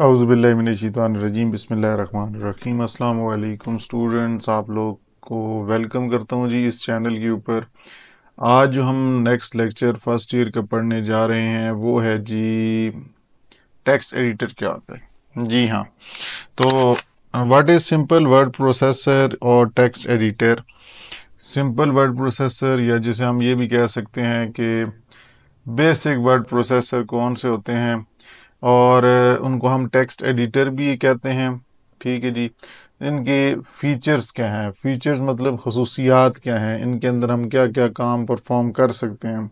अज़बिल्लिनशीतरजीम बसमीम अल्लाम स्टूडेंट्स आप लोग को वेलकम करता हूँ जी इस चैनल के ऊपर आज जो हम नेक्स्ट लेक्चर फर्स्ट ईयर का पढ़ने जा रहे हैं वो है जी टेक्स्ट एडिटर क्या होता है जी हाँ तो what is simple word processor और text editor simple word processor या जिसे हम ये भी कह सकते हैं कि बेसिक वर्ड प्रोसेसर कौन से होते हैं और उनको हम टेक्स्ट एडिटर भी कहते हैं ठीक है जी इनके फीचर्स क्या हैं फीचर्स मतलब खसूसियात क्या हैं इनके अंदर हम क्या क्या काम परफॉर्म कर सकते हैं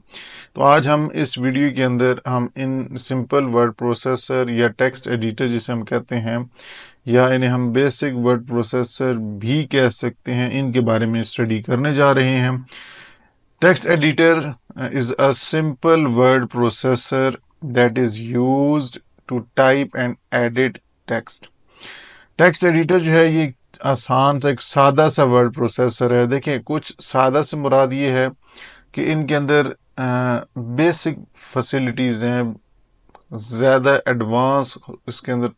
तो आज हम इस वीडियो के अंदर हम इन सिंपल वर्ड प्रोसेसर या टेक्स्ट एडिटर जिसे हम कहते हैं या इन्हें हम बेसिक वर्ड प्रोसेसर भी कह सकते हैं इनके बारे में स्टडी करने जा रहे हैं text editor is a simple word processor that is used to type and edit text. Text editor जो है ये आसान सा एक सादा सा वर्ड प्रोसेसर है देखिए कुछ सादा से मुराद ये है कि इनके अंदर बेसिक फैसिलिटीज़ हैं ज़्यादा एडवांस इसके अंदर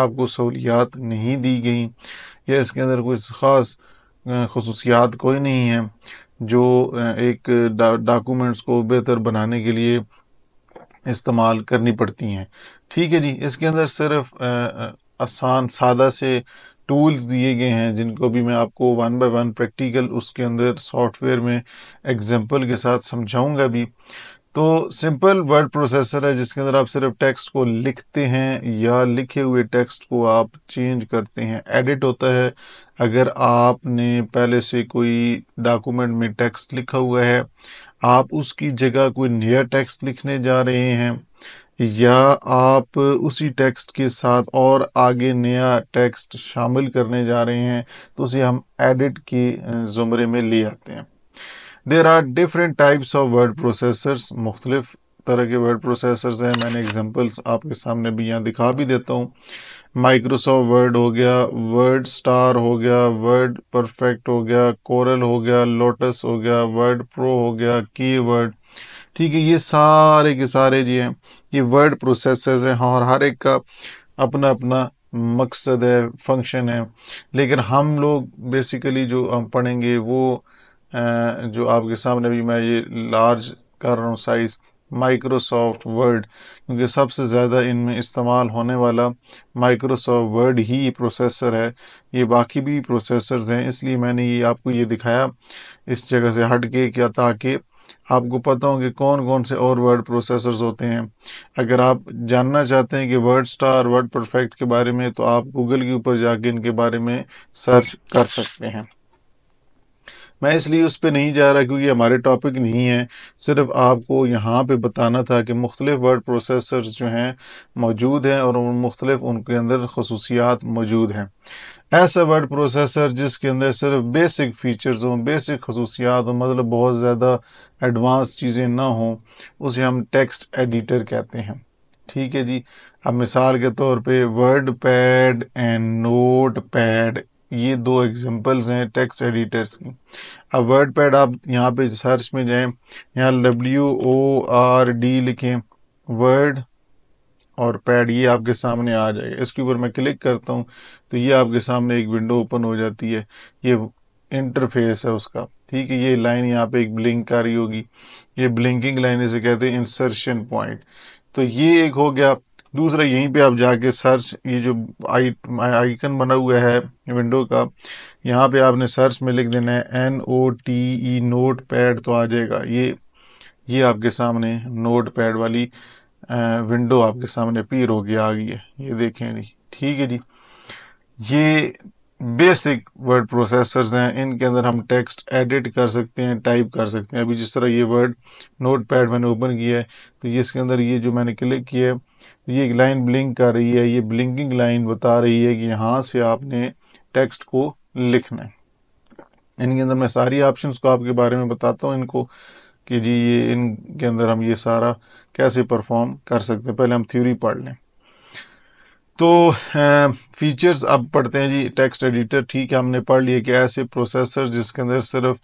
आपको सहूलियात नहीं दी गई या इसके अंदर कोई ख़ास खसूसियात कोई नहीं है जो एक डॉक्यूमेंट्स को बेहतर बनाने के लिए इस्तेमाल करनी पड़ती हैं ठीक है जी इसके अंदर सिर्फ आसान सादा से टूल्स दिए गए हैं जिनको भी मैं आपको वन बाय वन प्रैक्टिकल उसके अंदर सॉफ्टवेयर में एग्जांपल के साथ समझाऊंगा भी तो सिंपल वर्ड प्रोसेसर है जिसके अंदर आप सिर्फ टेक्स्ट को लिखते हैं या लिखे हुए टेक्स्ट को आप चेंज करते हैं एडिट होता है अगर आपने पहले से कोई डॉक्यूमेंट में टेक्स्ट लिखा हुआ है आप उसकी जगह कोई नया टेक्स्ट लिखने जा रहे हैं या आप उसी टेक्स्ट के साथ और आगे नया टेक्स्ट शामिल करने जा रहे हैं तो उसे हम एडिट के ज़ुमरे में ले आते हैं there are different types of word processors मुख्तलिफ तरह के वर्ड प्रोसेसर्स हैं मैंने एग्जांपल्स आपके सामने भी यहाँ दिखा भी देता हूँ माइक्रोसॉफ्ट वर्ड हो गया वर्ड स्टार हो गया वर्ड परफेक्ट हो गया कोरल हो गया लोटस हो गया वर्ड प्रो हो गया की ठीक है ये सारे के सारे जी हैं ये वर्ड प्रोसेसर्स हैं हाँ, और हर एक का अपना अपना मकसद है फंक्शन है लेकिन हम लोग बेसिकली जो हम पढ़ेंगे वो जो आपके सामने भी मैं ये लार्ज कर रहा हूँ साइज़ माइक्रोसॉफ्ट वर्ड क्योंकि सबसे ज़्यादा इनमें इस्तेमाल होने वाला माइक्रोसॉफ्ट वर्ड ही प्रोसेसर है ये बाकी भी प्रोसेसर्स हैं इसलिए मैंने ये आपको ये दिखाया इस जगह से हट के क्या ताकि आपको पता हो कि कौन कौन से और वर्ड प्रोसेसर्स होते हैं अगर आप जानना चाहते हैं कि वर्ड स्टार वर्ड परफेक्ट के बारे में तो आप गूगल के ऊपर जाके इनके बारे में सर्च कर सकते हैं मैं इसलिए उस पर नहीं जा रहा क्योंकि हमारे टॉपिक नहीं है सिर्फ आपको यहाँ पे बताना था कि मुख्तलिफ़ वर्ड प्रोसेसर जो हैं मौजूद हैं और मुख्तलिफ उनके अंदर खसूसियात मौजूद हैं ऐसा वर्ड प्रोसेसर जिसके अंदर सिर्फ बेसिक फ़ीचर्स हों बेसिक खसूसियात हों मतलब बहुत ज़्यादा एडवांस चीज़ें ना हों उसे हम टेक्स्ट एडिटर कहते हैं ठीक है जी अब मिसाल के तौर पे word pad and note pad ये दो एग्जांपल्स हैं टेक्स्ट एडिटर्स की अब वर्ड पैड आप यहाँ पे सर्च में जाएं यहाँ डब्ल्यू ओ आर डी लिखें वर्ड और पैड ये आपके सामने आ जाएगा इसके ऊपर मैं क्लिक करता हूँ तो ये आपके सामने एक विंडो ओपन हो जाती है ये इंटरफेस है उसका ठीक है ये लाइन यहाँ पे एक ब्लिंक आ रही होगी ये ब्लिंकिंग लाइन इसे कहते हैं इंसर्शन पॉइंट तो ये एक हो गया दूसरा यहीं पे आप जाके सर्च ये जो आई आइकन बना हुआ है विंडो का यहाँ पे आपने सर्च में लिख देना है N O T E note pad तो आ जाएगा ये ये आपके सामने नोट पैड वाली विंडो आपके सामने अपीयर होगी आ गई है ये देखें जी ठीक है जी ये बेसिक वर्ड प्रोसेसर्स हैं इनके अंदर हम टेक्स्ट एडिट कर सकते हैं टाइप कर सकते हैं अभी जिस तरह ये वर्ड नोट पैड मैंने ओपन किया है तो ये इसके अंदर ये जो मैंने क्लिक किया है तो ये लाइन ब्लिंक कर रही है ये ब्लिंकिंग लाइन बता रही है कि यहाँ से आपने टेक्स्ट को लिखना है इनके अंदर मैं सारी ऑप्शन को आपके बारे में बताता हूँ इनको कि जी ये इनके अंदर हम ये सारा कैसे परफॉर्म कर सकते हैं पहले हम थ्योरी पढ़ लें तो फीचर्स अब पढ़ते हैं जी टेक्स्ट एडिटर ठीक है हमने पढ़ लिए कि ऐसे प्रोसेसर जिसके अंदर सिर्फ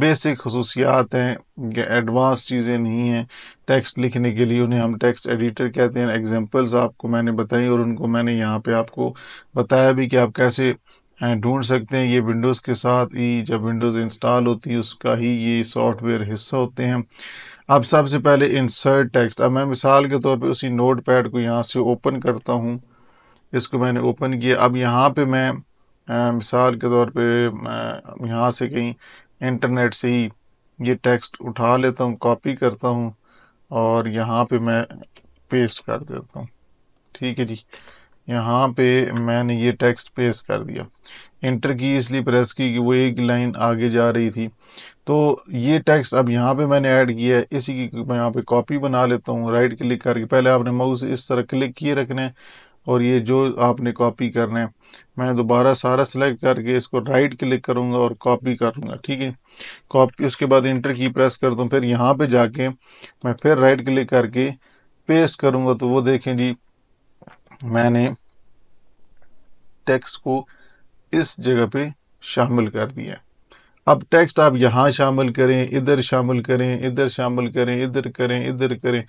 बेसिक खसूसियात हैं एडवांस चीज़ें नहीं हैं टेक्स्ट लिखने के लिए उन्हें हम टेक्स्ट एडिटर कहते हैं एग्जांपल्स आपको मैंने बताई और उनको मैंने यहाँ पे आपको बताया भी कि आप कैसे ढूंढ सकते हैं ये विंडोज़ के साथ ही जब विंडोज़ इंस्टॉल होती है उसका ही ये सॉफ्टवेयर हिस्सा होते हैं अब सबसे पहले इंसर्ट टेक्स्ट अब मैं मिसाल के तौर पे उसी नोट पैड को यहाँ से ओपन करता हूँ इसको मैंने ओपन किया अब यहाँ पे मैं आ, मिसाल के तौर पे यहाँ से कहीं इंटरनेट से ही ये टेक्स्ट उठा लेता हूँ कॉपी करता हूँ और यहाँ पे मैं पेस्ट कर देता हूँ ठीक है जी यहाँ पे मैंने ये टेक्स्ट पेस्ट कर दिया इंटर की इसलिए प्रेस की कि वो एक लाइन आगे जा रही थी तो ये टेक्स्ट अब यहाँ पे मैंने ऐड किया है इसी की मैं यहाँ पे कॉपी बना लेता हूँ राइट क्लिक करके पहले आपने माउस इस तरह क्लिक किए रखना है और ये जो आपने कॉपी करना है मैं दोबारा सारा सेलेक्ट करके इसको राइट क्लिक करूँगा और कॉपी कर लूँगा ठीक है कॉपी उसके बाद इंटर की प्रेस कर दूँ फिर यहाँ पे जाके मैं फिर राइट क्लिक करके पेस्ट करूँगा तो वो देखें जी मैंने टेक्स्ट को इस जगह पे शामिल कर दिया अब टेक्स्ट आप यहाँ शामिल करें इधर शामिल करें इधर शामिल करें इधर करें इधर करें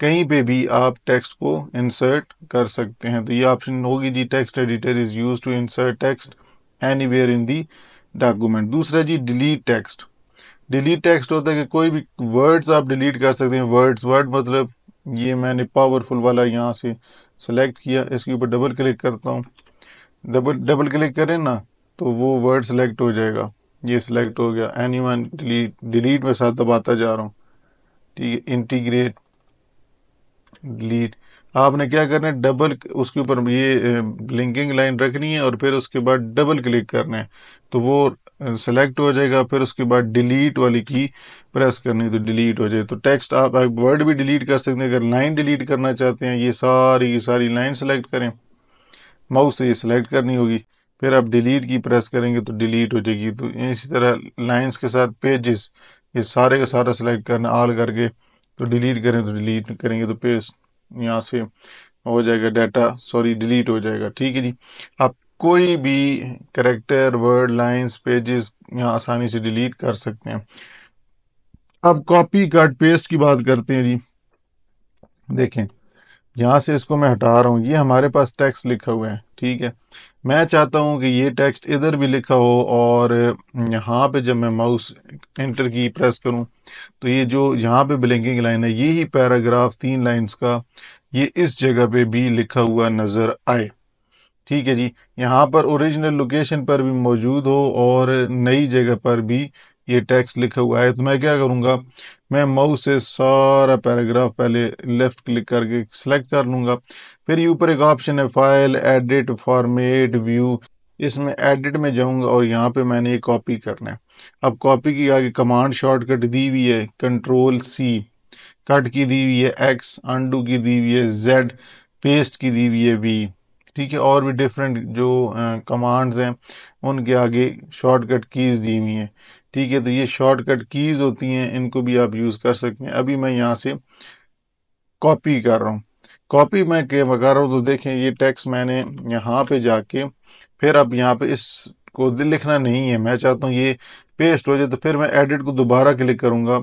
कहीं पे भी आप टेक्स्ट को इंसर्ट कर सकते हैं तो ये ऑप्शन होगी जी text editor is use to insert text anywhere in the document दूसरा जी डिलीट टेक्स्ट डिलीट टेक्स्ट होता है कि कोई भी वर्ड्स आप डिलीट कर सकते हैं वर्ड्स वर्ड मतलब ये मैंने पावरफुल वाला यहाँ से सेलेक्ट किया इसके ऊपर डबल क्लिक करता हूँ डबल डबल क्लिक करें ना तो वो वर्ड सेलेक्ट हो जाएगा ये सिलेक्ट हो गया एनी वन डिलीट डिलीट में साथ दबाता आता जा रहा हूँ ठीक है इंटीग्रेट डिलीट आपने क्या करना है डबल उसके ऊपर ये लिंकिंग लाइन रखनी है और फिर उसके बाद डबल क्लिक करना है तो वो सेलेक्ट हो जाएगा फिर उसके बाद डिलीट वाली की प्रेस करनी तो डिलीट हो जाए तो टेक्स्ट आप, वर्ड भी डिलीट कर सकते हैं अगर लाइन डिलीट करना चाहते हैं ये सारी की सारी लाइन सेलेक्ट करें माउस से ये सिलेक्ट करनी होगी फिर आप डिलीट की प्रेस करेंगे तो डिलीट हो जाएगी तो इसी तरह लाइन्स के साथ पेजेस ये सारे का सारा सेलेक्ट करना ऑल करके तो डिलीट करें तो डिलीट करेंगे तो पेस्ट यहाँ से हो जाएगा डाटा सॉरी डिलीट हो जाएगा ठीक है जी आप कोई भी करेक्टर वर्ड लाइंस पेजेस यहाँ आसानी से डिलीट कर सकते हैं अब कॉपी कट पेस्ट की बात करते हैं जी देखें यहाँ से इसको मैं हटा रहा हूँ ये हमारे पास टेक्स्ट लिखा हुआ है ठीक है मैं चाहता हूँ कि ये टेक्स्ट इधर भी लिखा हो और यहाँ पे जब मैं माउस एंटर की प्रेस करूँ तो ये जो यहाँ पे ब्लिंकिंग लाइन है ये ही पैराग्राफ तीन लाइंस का ये इस जगह पे भी लिखा हुआ नज़र आए ठीक है जी यहाँ पर ओरिजिनल लोकेशन पर भी मौजूद हो और नई जगह पर भी ये टेक्स्ट लिखा हुआ है तो मैं क्या करूँगा मैं माउस से सारा पैराग्राफ पहले लेफ़्ट क्लिक करके सेलेक्ट कर लूँगा फिर ये ऊपर एक ऑप्शन है फाइल एडिट फॉर्मेट व्यू इसमें एडिट में जाऊँगा और यहाँ पे मैंने ये कॉपी करना है अब कॉपी की आगे कमांड शॉर्टकट दी हुई है कंट्रोल सी कट की दी हुई है एक्स अंडू की दी हुई है जेड पेस्ट की दी हुई है वी ठीक है और भी डिफरेंट जो कमांड्स हैं उनके आगे शॉर्टकट कीज़ दी हुई हैं ठीक है तो ये शॉर्टकट कीज़ होती हैं इनको भी आप यूज़ कर सकते हैं अभी मैं यहाँ से कॉपी कर रहा हूँ कॉपी मैं के कर रहा हूँ तो देखें ये टेक्स्ट मैंने यहाँ पे जाके फिर अब यहाँ पे इसको लिखना नहीं है मैं चाहता हूँ ये पेस्ट हो जाए तो फिर मैं एडिट को दोबारा क्लिक करूँगा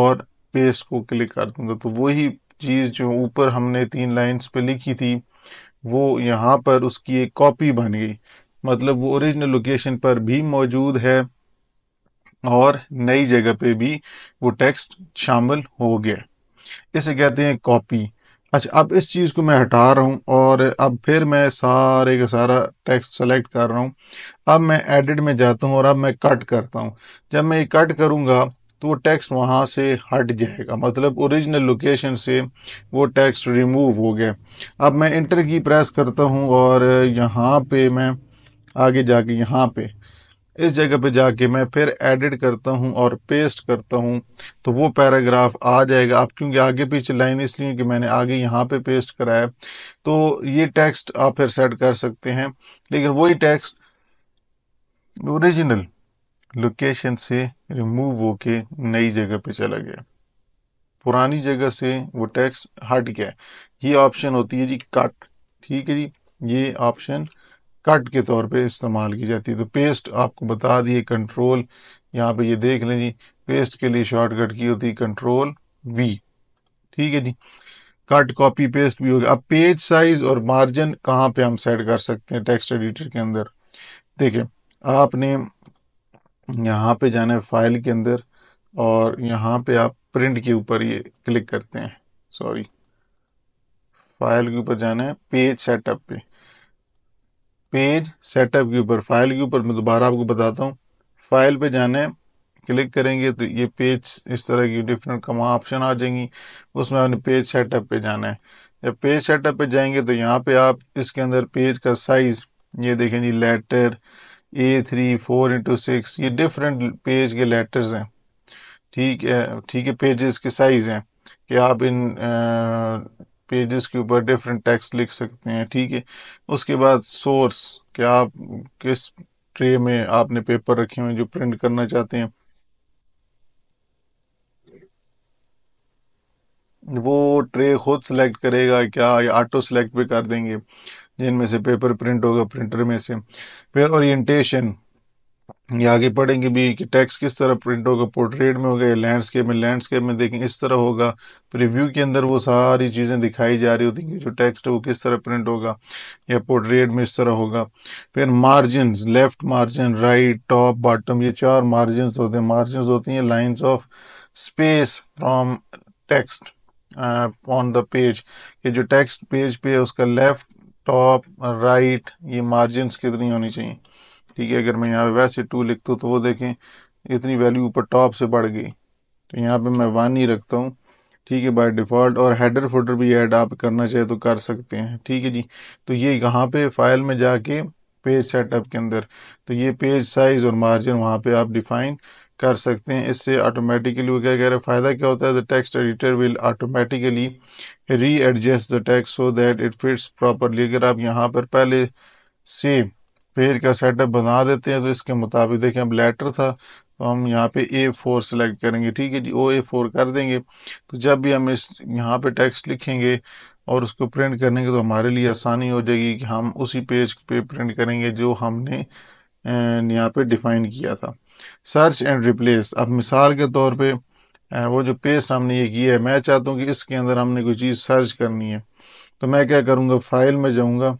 और पेस्ट को क्लिक कर दूँगा तो वही चीज़ जो ऊपर हमने तीन लाइन्स पर लिखी थी वो यहाँ पर उसकी एक कॉपी बन गई मतलब वो ओरिजिनल लोकेशन पर भी मौजूद है और नई जगह पे भी वो टेक्स्ट शामिल हो गया इसे कहते हैं कॉपी अच्छा अब इस चीज़ को मैं हटा रहा हूँ और अब फिर मैं सारे का सारा टेक्स्ट सेलेक्ट कर रहा हूँ अब मैं एडिट में जाता हूँ और अब मैं कट करता हूँ जब मैं ये कट करूँगा तो वो टेक्स्ट वहाँ से हट जाएगा मतलब ओरिजिनल लोकेशन से वो टेक्स्ट रिमूव हो गया अब मैं इंटर की प्रेस करता हूँ और यहाँ पे मैं आगे जाके यहाँ पे इस जगह पे जाके मैं फिर एडिट करता हूँ और पेस्ट करता हूँ तो वो पैराग्राफ आ जाएगा आप क्योंकि आगे पीछे लाइन इसलिए कि मैंने आगे यहाँ पे पेस्ट कराया तो ये टेक्स्ट आप फिर सेट कर सकते हैं लेकिन वही टेक्स्ट ओरिजिनल लोकेशन से रिमूव होके नई जगह पे चला गया पुरानी जगह से वो टेक्स्ट हट गया ये ऑप्शन होती है जी कट ठीक है जी ये ऑप्शन कट के तौर पे इस्तेमाल की जाती है तो पेस्ट आपको बता दिए कंट्रोल यहाँ पे ये देख लें जी पेस्ट के लिए शॉर्टकट की होती है कंट्रोल वी ठीक है जी कट कॉपी पेस्ट भी हो गया अब पेज साइज और मार्जिन कहाँ पे हम सेट कर सकते हैं टेक्स्ट एडिटर के अंदर देखिए आपने यहाँ पे जाना है फाइल के अंदर और यहाँ पे आप प्रिंट के ऊपर ये क्लिक करते हैं सॉरी फाइल के ऊपर जाना है पेज सेटअप पे पेज सेटअप के ऊपर फाइल के ऊपर मैं दोबारा आपको बताता हूँ फाइल पे जाने क्लिक करेंगे तो ये पेज इस तरह की डिफरेंट कमा ऑप्शन आ जाएंगी उसमें आपने पेज सेटअप पे जाना है जब पेज सेटअप पे जाएंगे तो यहाँ पे आप इसके अंदर पेज का साइज़ ये देखें जी letter A three four into six ये डिफरेंट पेज के लेटर्स हैं ठीक है ठीक है पेजेस के साइज़ हैं कि आप इन पेजेस के ऊपर डिफरेंट टेक्स्ट लिख सकते हैं ठीक है उसके बाद सोर्स कि आप किस ट्रे में आपने पेपर रखे हुए जो प्रिंट करना चाहते हैं वो ट्रे खुद सेलेक्ट करेगा क्या या ऑटो सेलेक्ट भी कर देंगे जिनमें से पेपर प्रिंट होगा प्रिंटर में से फिर ओरिएंटेशन ये आगे पढ़ेंगे भी कि टैक्स किस तरह प्रिंट होगा पोर्ट्रेट में होगा या लैंडस्केप में लैंडस्केप में देखें इस तरह होगा प्रीव्यू के अंदर वो सारी चीज़ें दिखाई जा रही होती हैं जो टेक्स्ट है वो किस तरह प्रिंट होगा या पोर्ट्रेट में इस तरह होगा फिर margin left margin right top bottom ये चार मार्जिन होते हैं मार्जिन होती हैं lines of space from text on the page ये जो टेक्स्ट पेज पे है उसका लेफ़्ट टॉप राइट ये मार्जिन कितनी होनी चाहिए ठीक है अगर मैं यहाँ पे वैसे टू लिखता हूँ तो वो देखें इतनी वैल्यू ऊपर टॉप से बढ़ गई तो यहाँ पे मैं वन ही रखता हूँ ठीक है बाय डिफ़ॉल्ट और हेडर फोटर भी ऐड आप करना चाहे तो कर सकते हैं ठीक है जी तो ये यहाँ पे फाइल में जाके पेज सेटअप के अंदर तो ये पेज साइज़ और मार्जिन वहाँ पर आप डिफ़ाइन कर सकते हैं इससे ऑटोमेटिकली वो क्या कह रहे हैं फ़ायदा क्या होता है the text editor will automatically readjust the text so that it fits properly अगर आप यहाँ पर पहले से पेज का सेटअप बना देते हैं तो इसके मुताबिक देखें अब लेटर था तो हम यहाँ पे ए फोर सेलेक्ट करेंगे ठीक है जी ओ ए फोर कर देंगे तो जब भी हम इस यहाँ पे टेक्स्ट लिखेंगे और उसको प्रिंट करेंगे तो हमारे लिए आसानी हो जाएगी कि हम उसी पेज पे प्रिंट करेंगे जो हमने यहाँ पे डिफ़ाइन किया था सर्च एंड रिप्लेस अब मिसाल के तौर पे वो जो पेस्ट हमने ये किया है मैं चाहता हूँ कि इसके अंदर हमने कोई चीज़ सर्च करनी है तो मैं क्या करूँगा फाइल में जाऊँगा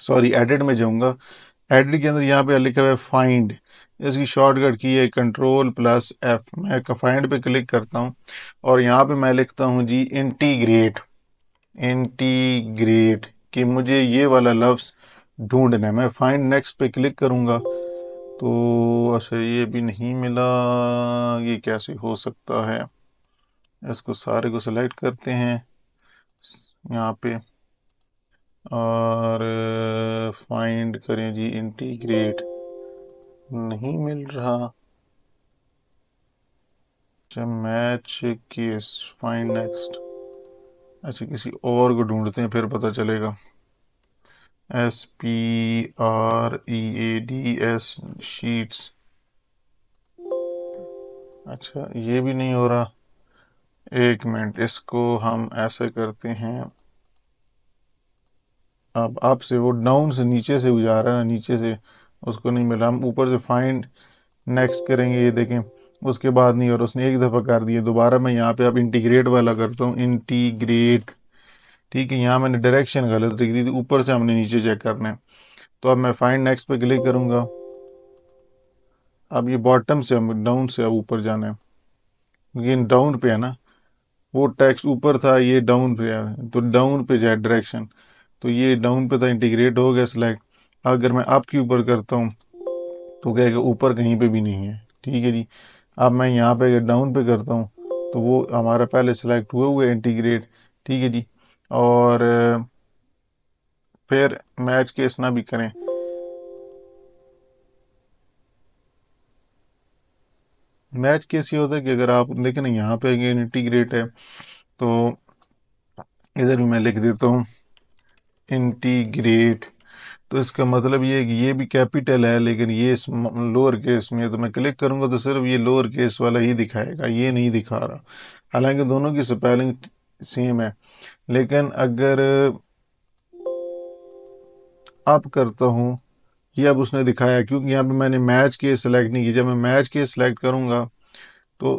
सॉरी एडिट में जाऊँगा एडिट के अंदर यहाँ पे लिखा हुआ है फाइंड इसकी शॉर्टकट की है कंट्रोल प्लस एफ मैं फाइंड पे क्लिक करता हूँ और यहाँ पे मैं लिखता हूँ जी इंटीग्रेट इंटीग्रेट कि मुझे ये वाला लफ्स ढूंढना है मैं फाइंड नेक्स्ट पे क्लिक करूँगा तो अच्छा ये भी नहीं मिला ये कैसे हो सकता है इसको सारे को सिलेक्ट करते हैं यहाँ पे और फाइंड करें जी इंटीग्रेट नहीं मिल रहा अच्छा मैच केस फाइंड नेक्स्ट अच्छा किसी और को ढूंढते हैं फिर पता चलेगा S P R E A D S sheets अच्छा ये भी नहीं हो रहा एक मिनट इसको हम ऐसे करते हैं आप आप से वो डाउन से नीचे से रहा है नीचे से उसको नहीं मिला हम ऊपर से फाइंड नेक्स्ट करेंगे ये देखें उसके बाद नहीं और उसने एक दफ़ा कर दिया दोबारा मैं यहाँ पे आप इंटीग्रेट वाला करता हूँ इंटीग्रेट ठीक है यहाँ मैंने डायरेक्शन गलत लिख दी थी ऊपर से हमने नीचे चेक करना है तो अब मैं फाइंड नेक्स्ट पे क्लिक करूँगा अब ये बॉटम से हम डाउन से अब ऊपर जाना है क्योंकि डाउन पे है ना वो टैक्स ऊपर था ये डाउन पे है तो डाउन पे जाए डायरेक्शन तो ये डाउन पे था इंटीग्रेट हो गया सिलेक्ट अगर मैं अप के ऊपर करता हूँ तो क्या कि ऊपर कहीं पे भी नहीं है ठीक है जी अब मैं यहाँ पे अगर डाउन पे करता हूँ तो वो हमारा पहले सिलेक्ट हुए हुए इंटीग्रेट ठीक है जी और फिर मैच केस ना भी करें मैच केस ये होता है कि अगर आप देखें ना यहाँ पे इंटीग्रेट है तो इधर भी मैं लिख देता हूँ इंटीग्रेट तो इसका मतलब ये है कि ये भी कैपिटल है लेकिन ये इस लोअर केस में तो मैं क्लिक करूँगा तो सिर्फ ये लोअर केस वाला ही दिखाएगा ये नहीं दिखा रहा हालांकि दोनों की स्पेलिंग सेम है लेकिन अगर अप करता हूँ ये अब उसने दिखाया क्योंकि यहाँ पे मैंने मैच के सेलेक्ट नहीं की जब मैं मैच के सेलेक्ट करूँगा तो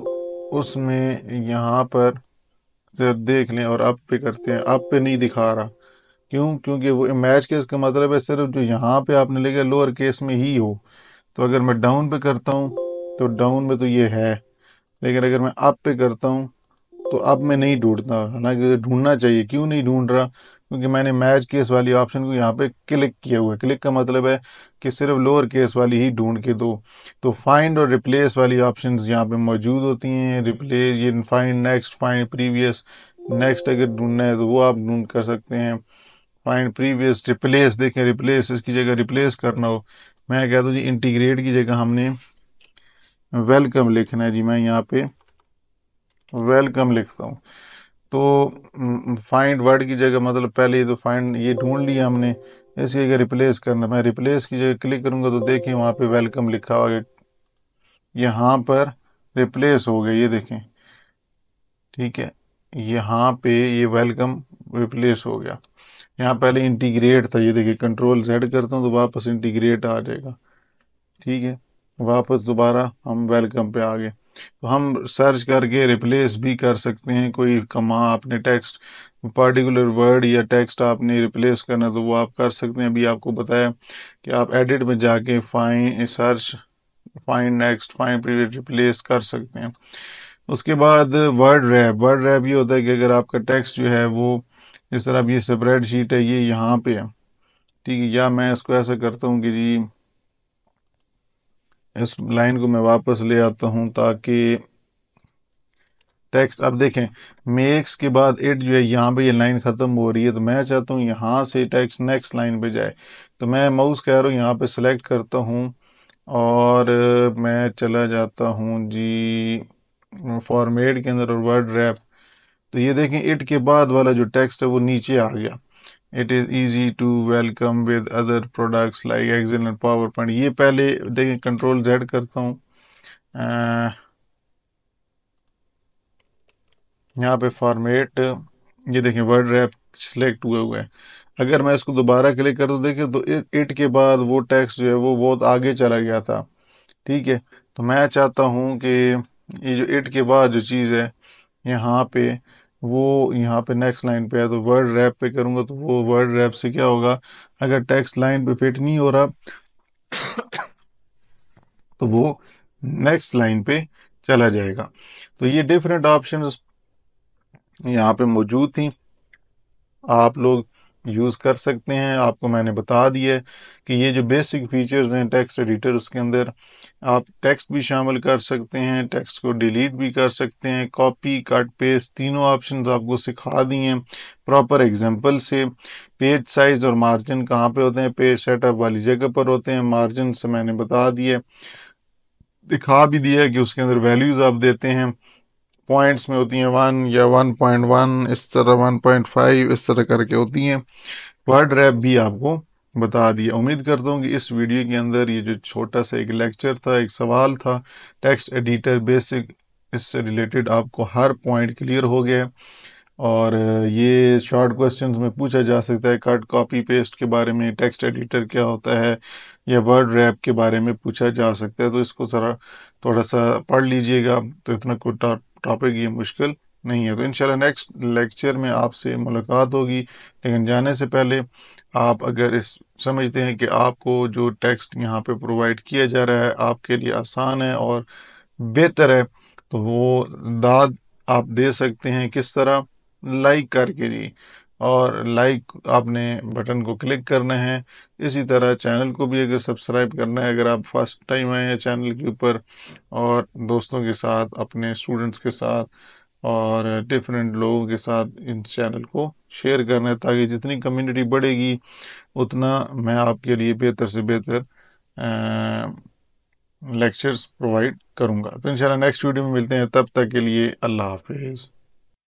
उसमें यहाँ पर जब देख लें और अप पे करते हैं अप पे नहीं दिखा रहा क्यों क्योंकि वो मैच केस का मतलब है सिर्फ जो यहाँ पे आपने लिखा लोअर केस में ही हो तो अगर मैं डाउन पे करता हूँ तो डाउन में तो ये है लेकिन अगर मैं अप पे करता हूँ तो अब मैं नहीं ढूंढता हालांकि ढूंढना चाहिए क्यों नहीं ढूंढ रहा क्योंकि मैंने मैच केस वाली ऑप्शन को यहाँ पे क्लिक किया हुआ है क्लिक का मतलब है कि सिर्फ लोअर केस वाली ही ढूंढ के दो तो फाइंड और रिप्लेस वाली ऑप्शन यहाँ पे मौजूद होती हैं रिप्लेस ये find next find previous next अगर ढूंढना है तो वो आप ढूंढ कर सकते हैं फाइंड प्रीवियस रिप्लेस देखें रिप्लेस इसकी जगह रिप्लेस करना हो मैं कहता हूँ जी इंटीग्रेट की जगह हमने वेलकम लिखना है जी मैं यहाँ पे वेलकम लिखता हूँ तो फाइंड हम्म, वर्ड की जगह मतलब पहले तो फाइंड ये ढूंढ लिया हमने इसकी जगह रिप्लेस करना मैं रिप्लेस की जगह क्लिक करूँगा तो देखें वहाँ पे वेलकम लिखा हुआ यहाँ पर रिप्लेस हो गया ये देखें ठीक है यहाँ पे ये वेलकम रिप्लेस हो गया यहाँ पहले इंटीग्रेट था ये देखिए कंट्रोल सेट करता हूँ तो वापस इंटीग्रेट आ जाएगा ठीक है वापस दोबारा हम वेलकम पे आ गए तो हम सर्च करके रिप्लेस भी कर सकते हैं कोई कमा आपने टेक्स्ट पर्टिकुलर वर्ड या टेक्स्ट आपने रिप्लेस करना तो वो आप कर सकते हैं अभी आपको बताया कि आप एडिट में जाके find search find next find period replace कर सकते हैं उसके बाद वर्ड रैप वर्ड रैप ये होता है कि अगर आपका टेक्स्ट जो है वो जिस तरह अब ये स्प्रेड शीट है ये यहाँ पे है ठीक है या मैं इसको ऐसा करता हूँ कि जी इस लाइन को मैं वापस ले आता हूँ ताकि टेक्स्ट अब देखें मेक्स के बाद इट जो है यहाँ पे ये लाइन ख़त्म हो रही है तो मैं चाहता हूँ यहाँ से टेक्स्ट नेक्स्ट लाइन पे जाए तो मैं माउस कह रहा हूँ यहाँ पे सिलेक्ट करता हूँ और मैं चला जाता हूँ जी फॉर्मेट के अंदर और वर्ड रैप तो ये देखें इट के बाद वाला जो टेक्स्ट है वो नीचे आ गया it is easy to welcome with other products like Excel and PowerPoint ये पहले देखें कंट्रोल जेड करता हूँ यहाँ पे फॉर्मेट ये देखें वर्ड रैप सिलेक्ट हुए हुए हैं अगर मैं इसको दोबारा क्लिक कर दूँ देखें तो इट के बाद वो टेक्स्ट जो है वो बहुत आगे चला गया था ठीक है तो मैं चाहता हूँ कि ये जो इट के बाद जो चीज़ है यहाँ पे वो यहाँ पे नेक्स्ट लाइन पे है तो वर्ड रैप पे करूँगा तो वो वर्ड रैप से क्या होगा अगर टेक्स्ट लाइन पे फिट नहीं हो रहा तो वो नेक्स्ट लाइन पे चला जाएगा तो ये डिफरेंट ऑप्शन यहाँ पे मौजूद थी आप लोग यूज़ कर सकते हैं आपको मैंने बता दिया कि ये जो बेसिक फीचर्स हैं टेक्स्ट एडिटर उसके अंदर आप टेक्स्ट भी शामिल कर सकते हैं टेक्स्ट को डिलीट भी कर सकते हैं कॉपी कट पेस्ट तीनों ऑप्शन आपको सिखा दिए हैं प्रॉपर एग्जांपल से पेज साइज़ और मार्जिन कहाँ पे होते हैं पेज सेटअप वाली जगह पर होते हैं मार्जिन से मैंने बता दिए दिखा भी दिया कि उसके अंदर वैल्यूज़ आप देते हैं पॉइंट्स में होती हैं वन या वन पॉइंट वन इस तरह वन पॉइंट फाइव इस तरह करके होती हैं वर्ड रैप भी आपको बता दिया उम्मीद करता हूँ कि इस वीडियो के अंदर ये जो छोटा सा एक लेक्चर था एक सवाल था टेक्स्ट एडिटर बेसिक इससे रिलेटेड आपको हर पॉइंट क्लियर हो गया है और ये शॉर्ट क्वेश्चंस में पूछा जा सकता है कट कॉपी पेस्ट के बारे में टेक्स्ट एडिटर क्या होता है या वर्ड रैप के बारे में पूछा जा सकता है तो इसको ज़रा थोड़ा सा पढ़ लीजिएगा तो इतना कोई टॉपिक ये मुश्किल नहीं है तो इंशाल्लाह नेक्स्ट लेक्चर में आपसे मुलाकात होगी लेकिन जाने से पहले आप अगर इस समझते हैं कि आपको जो टेक्स्ट यहाँ पे प्रोवाइड किया जा रहा है आपके लिए आसान है और बेहतर है तो वो दाद आप दे सकते हैं किस तरह लाइक करके जी और लाइक आपने बटन को क्लिक करना है इसी तरह चैनल को भी अगर सब्सक्राइब करना है अगर आप फर्स्ट टाइम आए हैं चैनल के ऊपर और दोस्तों के साथ अपने स्टूडेंट्स के साथ और डिफरेंट लोगों के साथ इन चैनल को शेयर करना है ताकि जितनी कम्युनिटी बढ़ेगी उतना मैं आपके लिए बेहतर से बेहतर लेक्चर्स प्रोवाइड करूँगा तो इन नेक्स्ट वीडियो में मिलते हैं तब तक के लिए अल्लाह हाफिज़